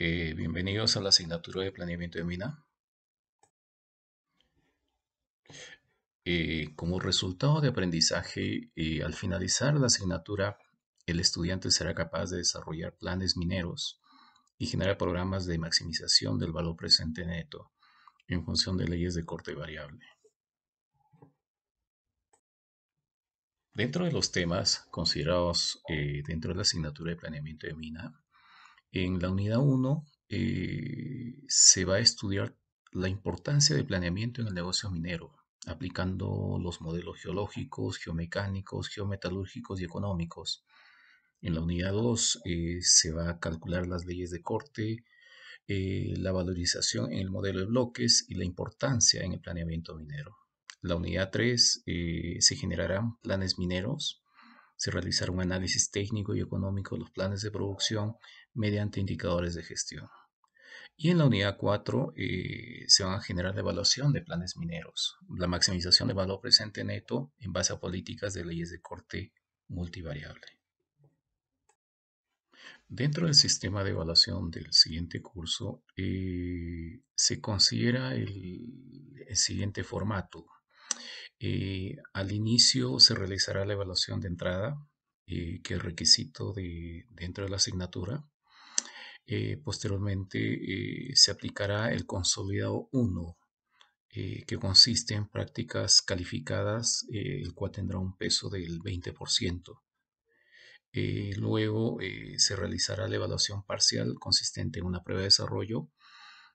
Eh, bienvenidos a la asignatura de planeamiento de mina. Eh, como resultado de aprendizaje, eh, al finalizar la asignatura, el estudiante será capaz de desarrollar planes mineros y generar programas de maximización del valor presente neto en función de leyes de corte variable. Dentro de los temas considerados dentro de la asignatura de planeamiento de mina, en la unidad 1 eh, se va a estudiar la importancia del planeamiento en el negocio minero, aplicando los modelos geológicos, geomecánicos, geometalúrgicos y económicos. En la unidad 2 eh, se va a calcular las leyes de corte, eh, la valorización en el modelo de bloques y la importancia en el planeamiento minero. La unidad 3 se generarán planes mineros se realizará un análisis técnico y económico de los planes de producción mediante indicadores de gestión. Y en la unidad 4 eh, se van a generar la evaluación de planes mineros, la maximización del valor presente neto en base a políticas de leyes de corte multivariable. Dentro del sistema de evaluación del siguiente curso eh, se considera el siguiente formato, eh, al inicio se realizará la evaluación de entrada, eh, que es requisito dentro de la asignatura. Eh, posteriormente se aplicará el consolidado 1, que consiste en prácticas calificadas, el cual tendrá un peso del 20%. luego se realizará la evaluación parcial, consistente en una prueba de desarrollo,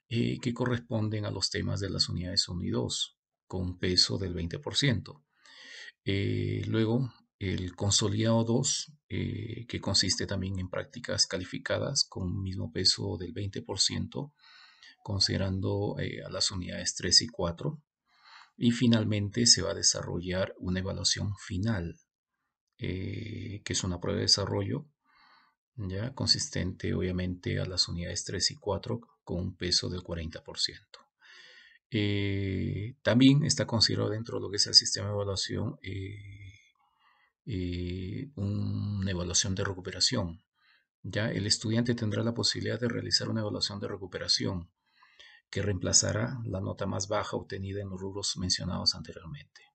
que corresponden a los temas de las unidades 1 y 2 con peso del 20%. Eh, luego, el consolidado 2, eh, que consiste también en prácticas calificadas con un mismo peso del 20%, considerando eh, a las unidades 3 y 4. Y finalmente se va a desarrollar una evaluación final, que es una prueba de desarrollo, ya consistente obviamente a las unidades 3 y 4 con un peso del 40%. También está considerado dentro de lo que es el sistema de evaluación eh, eh, una evaluación de recuperación. Ya el estudiante tendrá la posibilidad de realizar una evaluación de recuperación que reemplazará la nota más baja obtenida en los rubros mencionados anteriormente.